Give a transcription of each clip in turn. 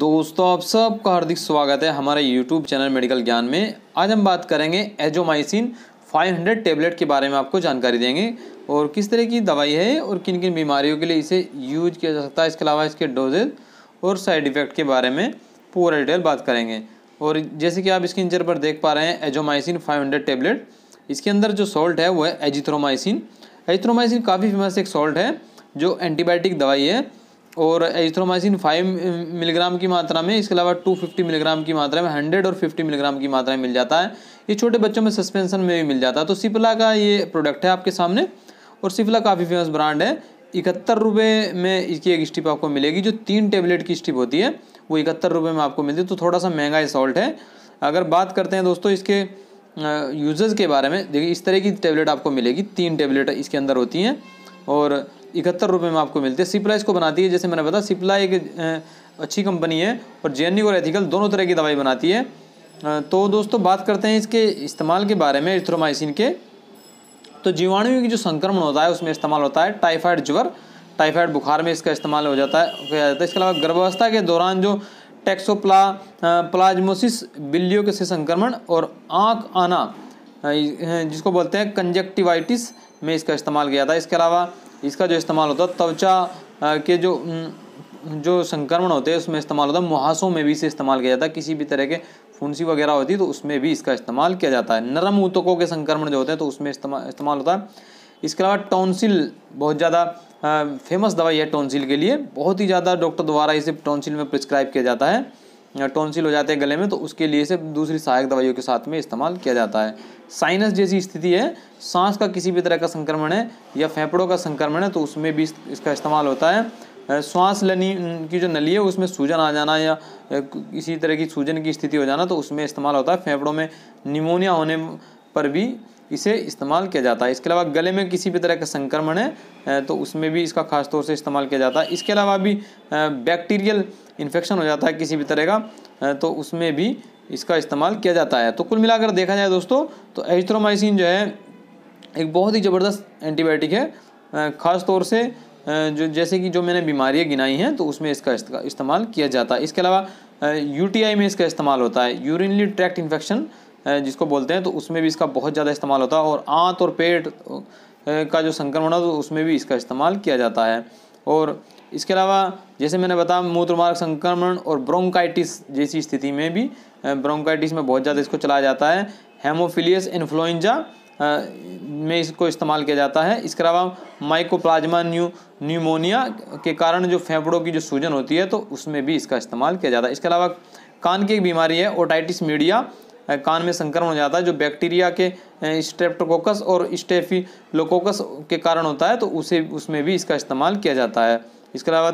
दोस्तों आप सबका हार्दिक स्वागत है हमारे YouTube चैनल मेडिकल ज्ञान में आज हम बात करेंगे एजोमाइसिन 500 टेबलेट के बारे में आपको जानकारी देंगे और किस तरह की दवाई है और किन किन बीमारियों के लिए इसे यूज किया जा सकता है इसके अलावा इसके डोजेज और साइड इफ़ेक्ट के बारे में पूरा डिटेल बात करेंगे और जैसे कि आप स्क्रीन पर देख पा रहे हैं एजोमाइसिन फाइव टेबलेट इसके अंदर जो सॉल्ट है वो है एजिथ्रोमाइसिन एजिथ्रोमाइसिन काफ़ी फेमस एक सॉल्ट है जो एंटीबायोटिक दवाई है और एजिथ्रोमाइसिन 5 मिलीग्राम की मात्रा में इसके अलावा 250 मिलीग्राम की मात्रा में 100 और 50 मिलीग्राम की मात्रा में मिल जाता है ये छोटे बच्चों में सस्पेंशन में भी मिल जाता है तो सिपला का ये प्रोडक्ट है आपके सामने और सिपला काफ़ी फेमस ब्रांड है इकहत्तर रुपये में इसकी एक स्टिप आपको मिलेगी जो तीन टेबलेट की स्टिप होती है वो इकहत्तर रुपये में आपको मिलती है तो थोड़ा सा महंगा सॉल्ट है अगर बात करते हैं दोस्तों इसके यूजर्स uh, के बारे में देखिए इस तरह की टेबलेट आपको मिलेगी तीन टेबलेट इसके अंदर होती हैं और इकहत्तर रुपये में आपको मिलती है सिप्ला इसको बनाती है जैसे मैंने बताया सिप्ला एक अच्छी कंपनी है और जे और एथिकल दोनों तरह की दवाई बनाती है तो दोस्तों बात करते हैं इसके इस्तेमाल के बारे में इथ्रोमाइसिन के तो जीवाणु की जो संक्रमण होता है उसमें इस्तेमाल होता है टाइफाइड ज्वर टाइफाइड बुखार में इसका इस्तेमाल हो जाता है किया जाता है इसके अलावा गर्भावस्था के दौरान जो टेक्सोप्ला प्लाज्मोसिस बिल्लियों के से संक्रमण और आँख आना जिसको बोलते हैं कंजक्टिवाइटिस में इसका इस्तेमाल किया जाता है इसके अलावा इसका जो इस्तेमाल होता है त्वचा के जो जो संक्रमण होते हैं उसमें इस्तेमाल होता है मुहासों में भी इसे इस्तेमाल किया जाता है किसी भी तरह के फुंसी वगैरह होती है तो उसमें भी इसका इस्तेमाल किया जाता है नरम ऊतकों के संक्रमण जो होते हैं तो उसमें इस्तेमाल इस्तेमाल होता है इसके अलावा टॉन्सिल बहुत ज़्यादा फेमस दवाई है टॉन्सिल के लिए बहुत ही ज़्यादा डॉक्टर द्वारा इसे टॉन्सिल में प्रिस्क्राइब किया जाता है टॉन्सिल हो जाते हैं गले में तो उसके लिए से दूसरी सहायक दवाइयों के साथ में इस्तेमाल किया जाता है साइनस जैसी स्थिति है सांस का किसी भी तरह का संक्रमण है या फेफड़ों का संक्रमण है तो उसमें भी इसका इस्तेमाल होता है श्वास लेनी की जो नली है उसमें सूजन आ जाना या इसी तरह की सूजन की स्थिति हो जाना तो उसमें इस्तेमाल होता है फेफड़ों में निमोनिया होने पर भी इसे इस्तेमाल किया जाता है इसके अलावा गले में किसी भी तरह का संक्रमण है तो उसमें भी इसका खास तौर से इस्तेमाल किया जाता है इसके अलावा भी बैक्टीरियल इन्फेक्शन हो जाता है किसी भी तरह का तो उसमें भी इसका इस्तेमाल किया जाता है तो कुल मिलाकर देखा जाए दोस्तों तो एजथ्रोमाइसिन जो है एक बहुत ही ज़बरदस्त एंटीबायोटिक है ख़ास तौर से जो जैसे कि जो मैंने बीमारियाँ गिनाई हैं तो उसमें इसका इस्तेमाल किया जाता है इसके अलावा यूटीआई में इसका इस्तेमाल होता है यूरिनली ट्रैक्ट इन्फेक्शन जिसको बोलते हैं तो उसमें भी इसका बहुत ज़्यादा इस्तेमाल होता है और आंत और पेट का जो संक्रमण होता है तो उसमें भी इसका इस्तेमाल किया जाता है और इसके अलावा जैसे मैंने बताया मूत्रमार्ग संक्रमण और ब्रोंकाइटिस जैसी स्थिति में भी ब्रोंकाइटिस में बहुत ज़्यादा इसको चलाया जाता है हेमोफिलियस इन्फ्लुएंजा में इसको इस्तेमाल किया जाता है इसके अलावा माइकोप्लाज्मा न्यू न्यूमोनिया के कारण जो फेफड़ों की जो सूजन होती है तो उसमें भी इसका इस्तेमाल किया जाता है इसके अलावा कान की एक बीमारी है ओटाइटिस मीडिया कान में संक्रमण हो जाता है जो बैक्टीरिया के स्ट्रेप्टोकोकस और स्टेफिलोकोकस के कारण होता है तो उसे उसमें भी इसका इस्तेमाल किया जाता है इसके अलावा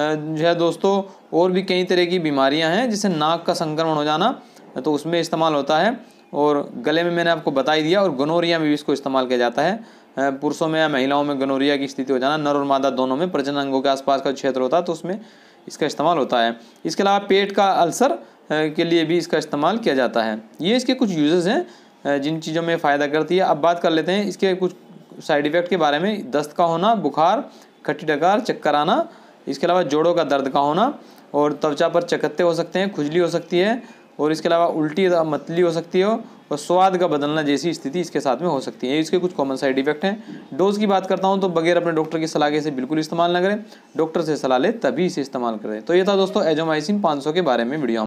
जो है दोस्तों और भी कई तरह की बीमारियां हैं जैसे नाक का संक्रमण हो जाना तो उसमें इस्तेमाल होता है और गले में मैंने आपको बता ही दिया और गनोरिया में भी इसको इस्तेमाल किया जाता है पुरुषों में या महिलाओं में गनोरिया की स्थिति हो जाना नर और मादा दोनों में प्रजन अंगों के आसपास का क्षेत्र होता है तो उसमें इसका इस्तेमाल होता है इसके अलावा पेट का अल्सर के लिए भी इसका इस्तेमाल किया जाता है ये इसके कुछ यूज़र्स हैं जिन चीज़ों में फ़ायदा करती है अब बात कर लेते हैं इसके कुछ साइड इफ़ेक्ट के बारे में दस्त का होना बुखार खट्टी डकार चक्कर आना इसके अलावा जोड़ों का दर्द का होना और त्वचा पर चकत्ते हो सकते हैं खुजली हो सकती है और इसके अलावा उल्टी मतली हो सकती हो और स्वाद का बदलना जैसी स्थिति इसके साथ में हो सकती है इसके कुछ कॉमन साइड इफेक्ट हैं डोज की बात करता हूँ तो बगैर अपने डॉक्टर की सलाह के इसे बिल्कुल इस्तेमाल ना करें डॉक्टर से सलाह ले तभी इसे इस्तेमाल करें तो ये था दोस्तों एजोमाइसिन 500 के बारे में वीडियो